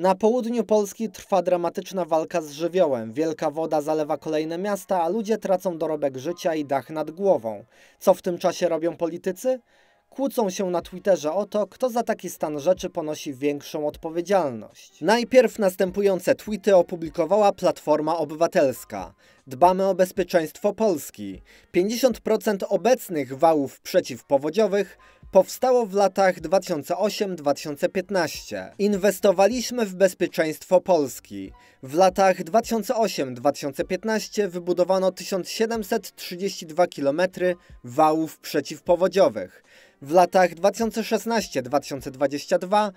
Na południu Polski trwa dramatyczna walka z żywiołem. Wielka woda zalewa kolejne miasta, a ludzie tracą dorobek życia i dach nad głową. Co w tym czasie robią politycy? Kłócą się na Twitterze o to, kto za taki stan rzeczy ponosi większą odpowiedzialność. Najpierw następujące tweety opublikowała Platforma Obywatelska. Dbamy o bezpieczeństwo Polski. 50% obecnych wałów przeciwpowodziowych Powstało w latach 2008-2015. Inwestowaliśmy w bezpieczeństwo Polski. W latach 2008-2015 wybudowano 1732 km wałów przeciwpowodziowych. W latach 2016-2022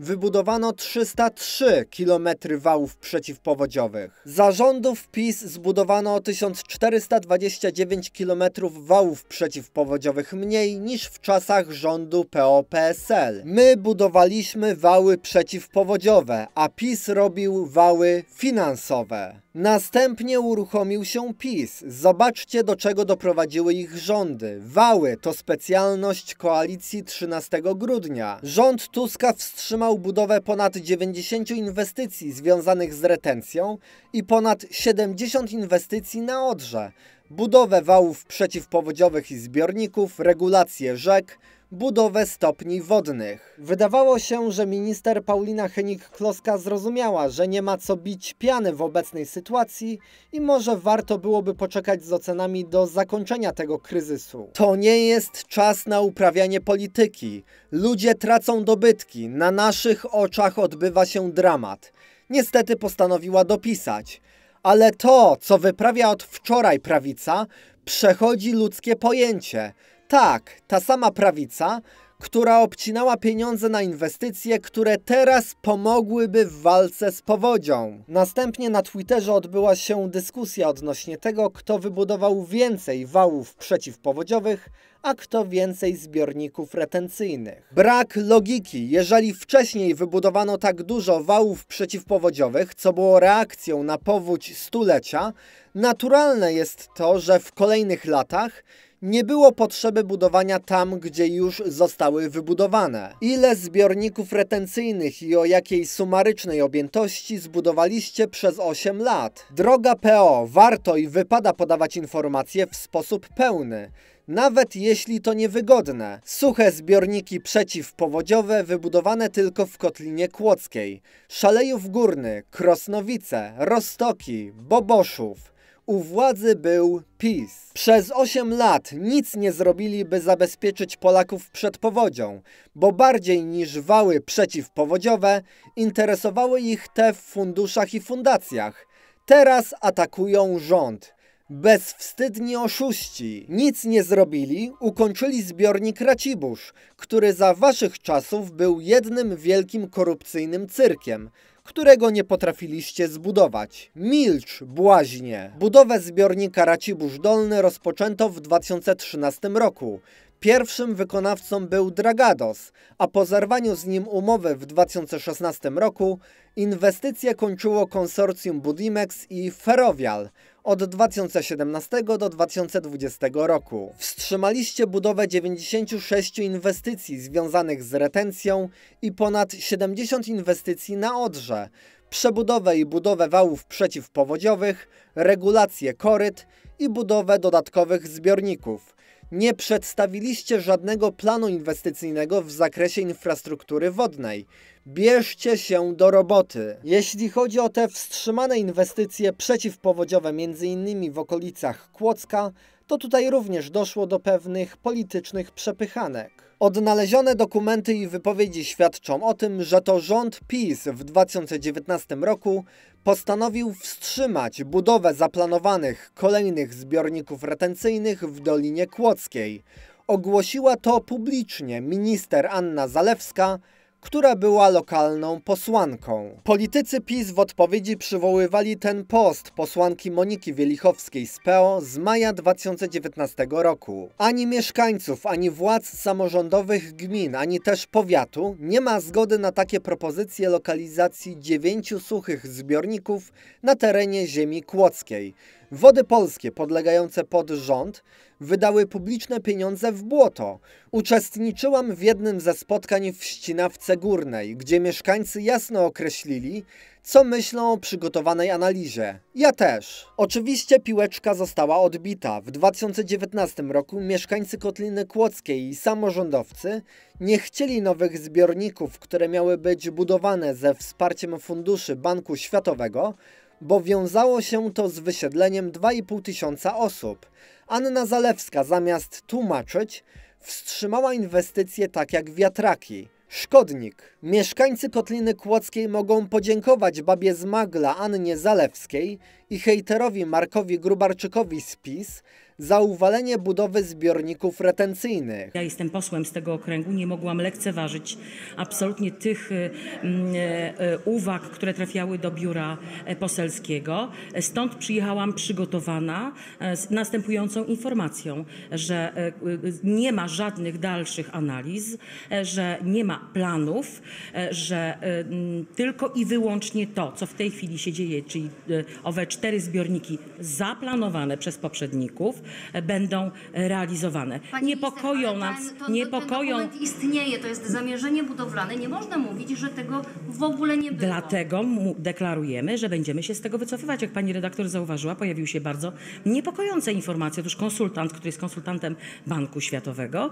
wybudowano 303 km wałów przeciwpowodziowych. rządów PiS zbudowano 1429 km wałów przeciwpowodziowych mniej niż w czasach rządu PO-PSL. My budowaliśmy wały przeciwpowodziowe, a PiS robił wały finansowe. Następnie uruchomił się PiS. Zobaczcie, do czego doprowadziły ich rządy. Wały to specjalność koalicji 13 grudnia. Rząd Tuska wstrzymał budowę ponad 90 inwestycji związanych z retencją i ponad 70 inwestycji na Odrze. Budowę wałów przeciwpowodziowych i zbiorników, regulację rzek, budowę stopni wodnych. Wydawało się, że minister Paulina Henik-Kloska zrozumiała, że nie ma co bić piany w obecnej sytuacji i może warto byłoby poczekać z ocenami do zakończenia tego kryzysu. To nie jest czas na uprawianie polityki. Ludzie tracą dobytki, na naszych oczach odbywa się dramat. Niestety postanowiła dopisać. Ale to, co wyprawia od wczoraj prawica, przechodzi ludzkie pojęcie. Tak, ta sama prawica, która obcinała pieniądze na inwestycje, które teraz pomogłyby w walce z powodzią. Następnie na Twitterze odbyła się dyskusja odnośnie tego, kto wybudował więcej wałów przeciwpowodziowych, a kto więcej zbiorników retencyjnych. Brak logiki. Jeżeli wcześniej wybudowano tak dużo wałów przeciwpowodziowych, co było reakcją na powódź stulecia, naturalne jest to, że w kolejnych latach nie było potrzeby budowania tam, gdzie już zostały wybudowane. Ile zbiorników retencyjnych i o jakiej sumarycznej objętości zbudowaliście przez 8 lat? Droga PO, warto i wypada podawać informacje w sposób pełny nawet jeśli to niewygodne. Suche zbiorniki przeciwpowodziowe wybudowane tylko w Kotlinie Kłodzkiej, Szalejów Górny, Krosnowice, Rostoki, Boboszów. U władzy był PiS. Przez 8 lat nic nie zrobili, by zabezpieczyć Polaków przed powodzią, bo bardziej niż wały przeciwpowodziowe interesowały ich te w funduszach i fundacjach. Teraz atakują rząd. Bezwstydni oszuści nic nie zrobili, ukończyli zbiornik Racibusz, który za waszych czasów był jednym wielkim korupcyjnym cyrkiem, którego nie potrafiliście zbudować. Milcz, błaźnie! Budowę zbiornika Racibusz Dolny rozpoczęto w 2013 roku. Pierwszym wykonawcą był Dragados, a po zerwaniu z nim umowy w 2016 roku inwestycje kończyło konsorcjum Budimex i Ferrovial – od 2017 do 2020 roku. Wstrzymaliście budowę 96 inwestycji związanych z retencją i ponad 70 inwestycji na Odrze, przebudowę i budowę wałów przeciwpowodziowych, regulację koryt i budowę dodatkowych zbiorników – nie przedstawiliście żadnego planu inwestycyjnego w zakresie infrastruktury wodnej. Bierzcie się do roboty. Jeśli chodzi o te wstrzymane inwestycje przeciwpowodziowe, m.in. w okolicach Kłodzka, to tutaj również doszło do pewnych politycznych przepychanek. Odnalezione dokumenty i wypowiedzi świadczą o tym, że to rząd PiS w 2019 roku postanowił wstrzymać budowę zaplanowanych kolejnych zbiorników retencyjnych w Dolinie Kłodzkiej. Ogłosiła to publicznie minister Anna Zalewska która była lokalną posłanką. Politycy PiS w odpowiedzi przywoływali ten post posłanki Moniki Wielichowskiej z PO z maja 2019 roku. Ani mieszkańców, ani władz samorządowych gmin, ani też powiatu nie ma zgody na takie propozycje lokalizacji dziewięciu suchych zbiorników na terenie ziemi kłodzkiej. Wody Polskie, podlegające pod rząd, wydały publiczne pieniądze w błoto. Uczestniczyłam w jednym ze spotkań w Ścinawce Górnej, gdzie mieszkańcy jasno określili, co myślą o przygotowanej analizie. Ja też. Oczywiście piłeczka została odbita. W 2019 roku mieszkańcy Kotliny Kłodzkiej i samorządowcy nie chcieli nowych zbiorników, które miały być budowane ze wsparciem funduszy Banku Światowego, bo wiązało się to z wysiedleniem 2,5 tysiąca osób. Anna Zalewska zamiast tłumaczyć, wstrzymała inwestycje tak jak wiatraki. Szkodnik. Mieszkańcy Kotliny Kłodzkiej mogą podziękować babie z Magla Annie Zalewskiej i hejterowi Markowi Grubarczykowi z PiS za uwalenie budowy zbiorników retencyjnych. Ja jestem posłem z tego okręgu, nie mogłam lekceważyć absolutnie tych y, mm, y, uwag, które trafiały do biura e, poselskiego. Stąd przyjechałam przygotowana e, z następującą informacją, że e, y, nie ma żadnych dalszych analiz, że nie ma planów, że mm, tylko i wyłącznie to, co w tej chwili się dzieje, czyli owe cztery zbiorniki zaplanowane przez poprzedników, będą realizowane. Pani niepokoją minister, nas, to, niepokoją... istnieje, to jest zamierzenie budowlane. Nie można mówić, że tego w ogóle nie było. Dlatego deklarujemy, że będziemy się z tego wycofywać. Jak pani redaktor zauważyła, pojawiły się bardzo niepokojące informacje. Otóż konsultant, który jest konsultantem Banku Światowego,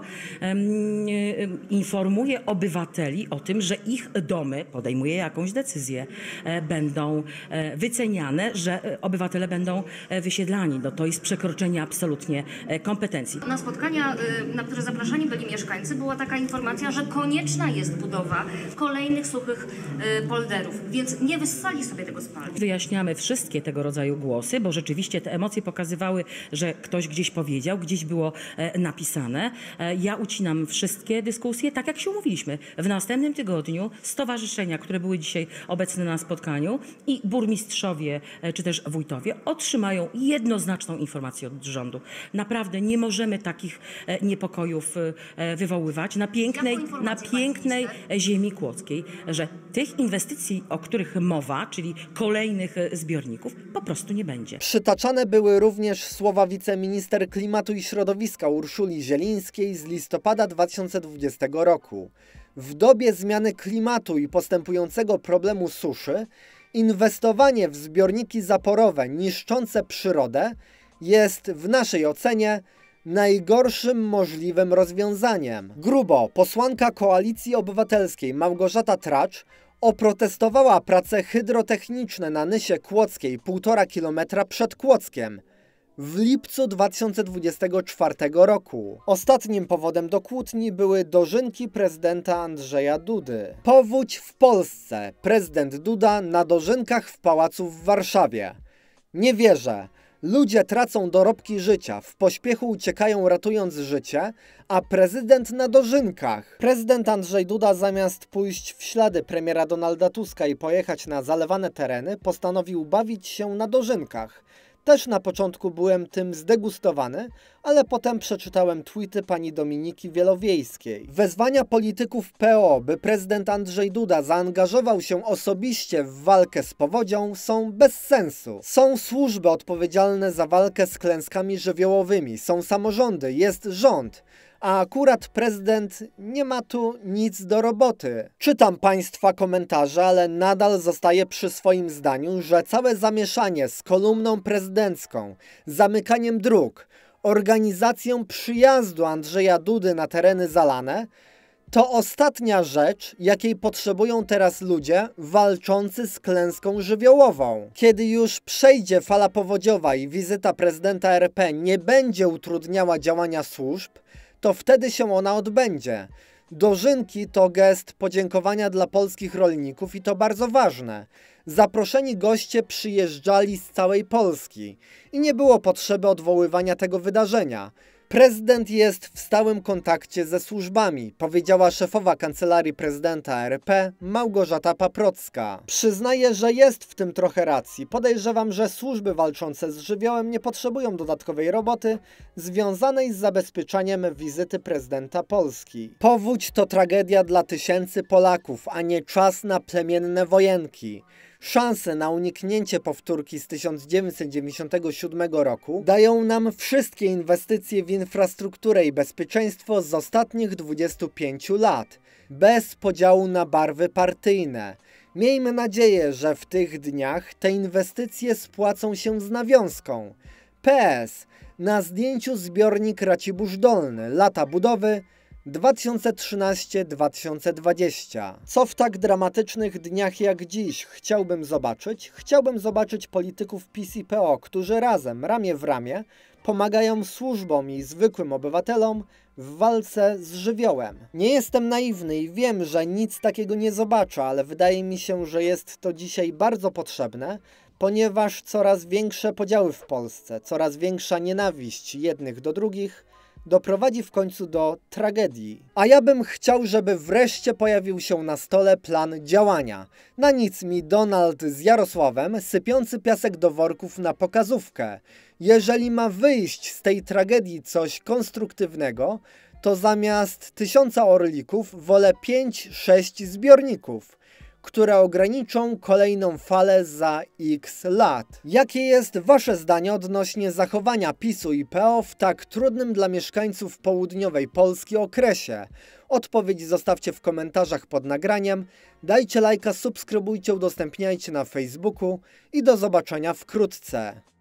informuje obywateli o tym, że ich domy, podejmuje jakąś decyzję, e, będą e, wyceniane, że e, obywatele będą wysiedlani. No to jest przekroczenie absolutne absolutnie e, kompetencji. Na spotkania, e, na które zapraszani byli mieszkańcy, była taka informacja, że konieczna jest budowa kolejnych suchych e, polderów, więc nie wyssali sobie tego z palca. Wyjaśniamy wszystkie tego rodzaju głosy, bo rzeczywiście te emocje pokazywały, że ktoś gdzieś powiedział, gdzieś było napisane. Ja ucinam wszystkie dyskusje, tak jak się umówiliśmy. W następnym tygodniu stowarzyszenia, które były dzisiaj obecne na spotkaniu i burmistrzowie czy też wójtowie otrzymają jednoznaczną informację od rządu Naprawdę nie możemy takich e, niepokojów e, e, wywoływać na pięknej, na pięknej ziemi kłodzkiej, że tych inwestycji, o których mowa, czyli kolejnych zbiorników, po prostu nie będzie. Przytaczane były również słowa wiceminister klimatu i środowiska Urszuli Zielińskiej z listopada 2020 roku. W dobie zmiany klimatu i postępującego problemu suszy, inwestowanie w zbiorniki zaporowe niszczące przyrodę jest w naszej ocenie najgorszym możliwym rozwiązaniem. Grubo posłanka Koalicji Obywatelskiej Małgorzata Tracz oprotestowała prace hydrotechniczne na Nysie Kłodzkiej 1,5 kilometra przed Kłodzkiem w lipcu 2024 roku. Ostatnim powodem do kłótni były dożynki prezydenta Andrzeja Dudy. Powódź w Polsce. Prezydent Duda na dożynkach w pałacu w Warszawie. Nie wierzę, Ludzie tracą dorobki życia, w pośpiechu uciekają ratując życie, a prezydent na dożynkach. Prezydent Andrzej Duda zamiast pójść w ślady premiera Donalda Tuska i pojechać na zalewane tereny, postanowił bawić się na dożynkach. Też na początku byłem tym zdegustowany, ale potem przeczytałem tweety pani Dominiki Wielowiejskiej. Wezwania polityków PO, by prezydent Andrzej Duda zaangażował się osobiście w walkę z powodzią są bez sensu. Są służby odpowiedzialne za walkę z klęskami żywiołowymi, są samorządy, jest rząd a akurat prezydent nie ma tu nic do roboty. Czytam Państwa komentarze, ale nadal zostaję przy swoim zdaniu, że całe zamieszanie z kolumną prezydencką, zamykaniem dróg, organizacją przyjazdu Andrzeja Dudy na tereny zalane, to ostatnia rzecz, jakiej potrzebują teraz ludzie walczący z klęską żywiołową. Kiedy już przejdzie fala powodziowa i wizyta prezydenta RP nie będzie utrudniała działania służb, to wtedy się ona odbędzie. Dożynki to gest podziękowania dla polskich rolników i to bardzo ważne. Zaproszeni goście przyjeżdżali z całej Polski i nie było potrzeby odwoływania tego wydarzenia. Prezydent jest w stałym kontakcie ze służbami, powiedziała szefowa Kancelarii Prezydenta RP Małgorzata Paprocka. Przyznaję, że jest w tym trochę racji. Podejrzewam, że służby walczące z żywiołem nie potrzebują dodatkowej roboty związanej z zabezpieczeniem wizyty prezydenta Polski. Powódź to tragedia dla tysięcy Polaków, a nie czas na plemienne wojenki. Szanse na uniknięcie powtórki z 1997 roku dają nam wszystkie inwestycje w infrastrukturę i bezpieczeństwo z ostatnich 25 lat, bez podziału na barwy partyjne. Miejmy nadzieję, że w tych dniach te inwestycje spłacą się z nawiązką. PS. Na zdjęciu zbiornik Racibórz Dolny, lata budowy 2013-2020. Co w tak dramatycznych dniach jak dziś chciałbym zobaczyć? Chciałbym zobaczyć polityków PiS którzy razem, ramię w ramię, pomagają służbom i zwykłym obywatelom w walce z żywiołem. Nie jestem naiwny i wiem, że nic takiego nie zobaczę, ale wydaje mi się, że jest to dzisiaj bardzo potrzebne, ponieważ coraz większe podziały w Polsce, coraz większa nienawiść jednych do drugich, doprowadzi w końcu do tragedii. A ja bym chciał, żeby wreszcie pojawił się na stole plan działania. Na nic mi Donald z Jarosławem sypiący piasek do worków na pokazówkę. Jeżeli ma wyjść z tej tragedii coś konstruktywnego, to zamiast tysiąca orlików wolę 5-6 zbiorników które ograniczą kolejną falę za x lat. Jakie jest Wasze zdanie odnośnie zachowania PiSu i PO w tak trudnym dla mieszkańców południowej Polski okresie? Odpowiedzi zostawcie w komentarzach pod nagraniem, dajcie lajka, subskrybujcie, udostępniajcie na Facebooku i do zobaczenia wkrótce.